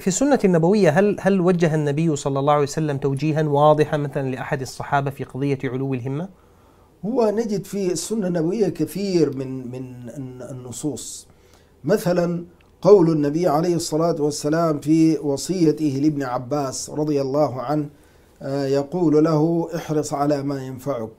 في السنة النبوية هل هل وجه النبي صلى الله عليه وسلم توجيها واضحا مثلا لأحد الصحابة في قضية علو الهمة؟ هو نجد في السنة النبوية كثير من من النصوص مثلا قول النبي عليه الصلاة والسلام في وصيته لابن عباس رضي الله عنه آه، يقول له احرص على ما ينفعك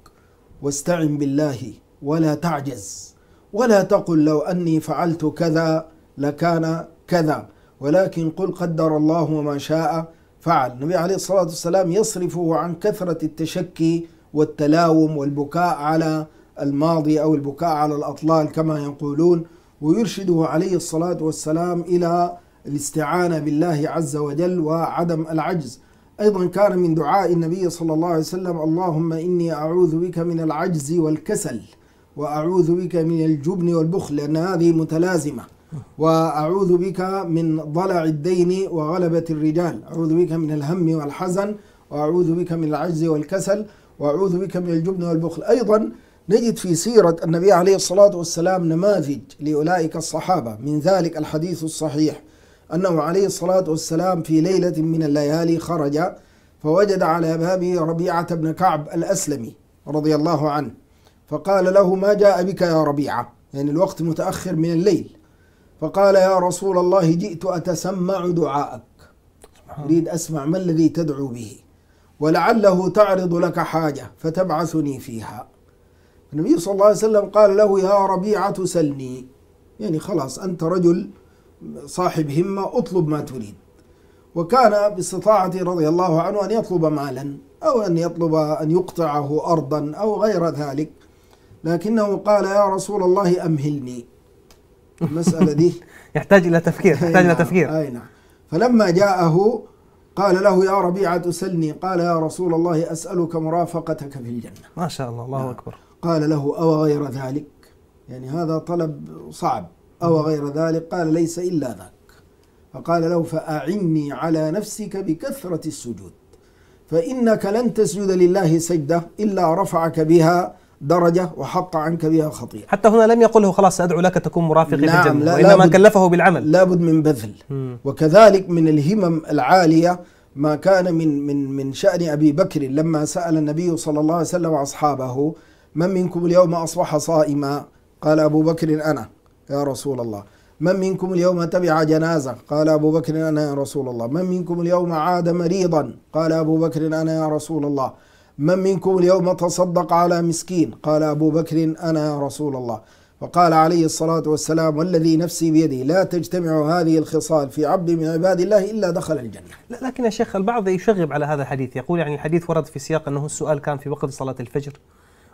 واستعن بالله ولا تعجز ولا تقل لو أني فعلت كذا لكان كذا ولكن قل قدر الله وما شاء فعل النبي عليه الصلاة والسلام يصرفه عن كثرة التشكي والتلاوم والبكاء على الماضي أو البكاء على الأطلال كما يقولون ويرشده عليه الصلاة والسلام إلى الاستعانة بالله عز وجل وعدم العجز أيضا كان من دعاء النبي صلى الله عليه وسلم اللهم إني أعوذ بك من العجز والكسل وأعوذ بك من الجبن والبخل لأن هذه متلازمة وأعوذ بك من ضلع الدين وغلبة الرجال أعوذ بك من الهم والحزن وأعوذ بك من العجز والكسل وأعوذ بك من الجبن والبخل أيضا نجد في سيرة النبي عليه الصلاة والسلام نماذج لأولئك الصحابة من ذلك الحديث الصحيح أنه عليه الصلاة والسلام في ليلة من الليالي خرج فوجد على بابه ربيعة بن كعب الأسلمي رضي الله عنه فقال له ما جاء بك يا ربيعة يعني الوقت متأخر من الليل فقال يا رسول الله جئت أتسمع دعاءك أريد أسمع ما الذي تدعو به ولعله تعرض لك حاجة فتبعثني فيها النبي صلى الله عليه وسلم قال له يا ربيعة سلني يعني خلاص أنت رجل صاحب همة أطلب ما تريد وكان باستطاعته رضي الله عنه أن يطلب مالا أو أن يطلب أن يقطعه أرضا أو غير ذلك لكنه قال يا رسول الله أمهلني المسألة دي يحتاج إلى تفكير يحتاج إلى نعم، تفكير أي نعم فلما جاءه قال له يا ربيعة سلني قال يا رسول الله أسألك مرافقتك في الجنة ما شاء الله الله نعم. أكبر قال له أو غير ذلك يعني هذا طلب صعب أو غير ذلك قال ليس إلا ذاك فقال له فأعني على نفسك بكثرة السجود فإنك لن تسجد لله سجدة إلا رفعك بها درجة وحق عنك بها خطيئة حتى هنا لم يقله خلاص سأدعو لك تكون مرافقي نعم في الجنة لا وإنما كلفه بالعمل لابد من بذل مم. وكذلك من الهمم العالية ما كان من من من شأن أبي بكر لما سأل النبي صلى الله عليه وسلم أصحابه من منكم اليوم أصبح صائما قال أبو بكر أنا يا رسول الله من منكم اليوم تبع جنازة قال أبو بكر أنا يا رسول الله من منكم اليوم عاد مريضا قال أبو بكر أنا يا رسول الله من منكم اليوم تصدق على مسكين قال أبو بكر أنا يا رسول الله فقال عليه الصلاة والسلام والذي نفسي بيده لا تجتمع هذه الخصال في عبد من عباد الله إلا دخل الجنة لكن يا شيخ البعض يشغب على هذا الحديث يقول يعني الحديث ورد في سياق أنه السؤال كان في وقت صلاة الفجر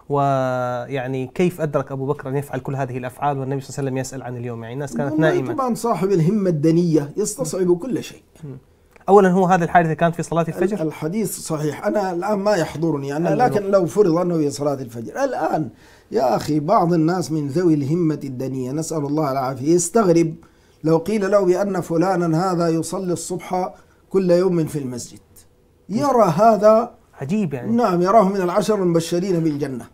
ويعني كيف ادرك ابو بكر ان يفعل كل هذه الافعال والنبي صلى الله عليه وسلم يسال عن اليوم يعني الناس كانت نائمه طبعا صاحب الهمه الدنيه يستصعب كل شيء اولا هو هذه الحادثه كانت في صلاه الفجر الحديث صحيح انا الان ما يحضرني انا أيوة. لكن لو فرض انه في صلاه الفجر الان يا اخي بعض الناس من ذوي الهمه الدنيه نسال الله العافيه يستغرب لو قيل له بان فلانا هذا يصلي الصبح كل يوم في المسجد يرى هذا عجيب يعني نعم يراه من العشر المبشرين بالجنه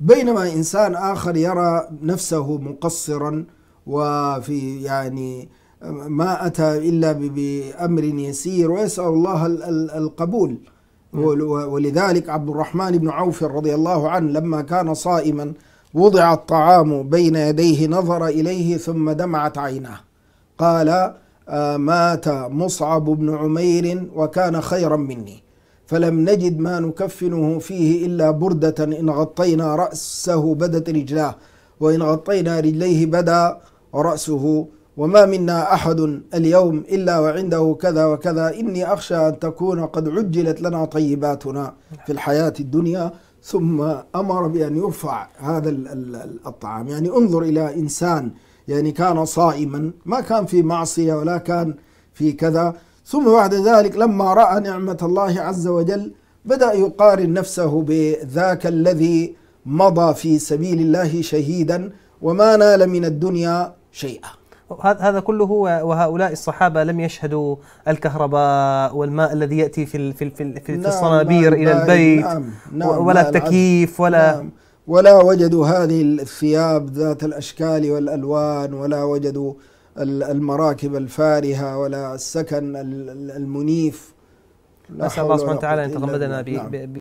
بينما انسان اخر يرى نفسه مقصرا وفي يعني ما أتى إلا بأمر يسير ويسأل الله القبول نعم. ولذلك عبد الرحمن بن عوف رضي الله عنه لما كان صائما وضع الطعام بين يديه نظر إليه ثم دمعت عيناه قال آه، مات مصعب بن عمير وكان خيرا مني فلم نجد ما نكفنه فيه إلا بردة إن غطينا رأسه بدت رجلاه وإن غطينا رجليه بدا رأسه وما منا أحد اليوم إلا وعنده كذا وكذا إني أخشى أن تكون قد عجلت لنا طيباتنا في الحياة الدنيا ثم أمر بأن يرفع هذا الطعام يعني انظر إلى إنسان يعني كان صائما ما كان في معصية ولا كان في كذا ثم بعد ذلك لما رأى نعمة الله عز وجل بدأ يقارن نفسه بذاك الذي مضى في سبيل الله شهيدا وما نال من الدنيا شيئا هذا كله وهؤلاء الصحابة لم يشهدوا الكهرباء والماء الذي يأتي في في في, في نعم الصنابير نعم إلى البيت نعم نعم, نعم، ولا نعم التكييف ولا نعم ولا وجدوا هذه الثياب ذات الأشكال والألوان ولا وجدوا المراكب الفارهة ولا السكن المنيف نسأل الله سبحانه وتعالى أن يتغمدنا نعم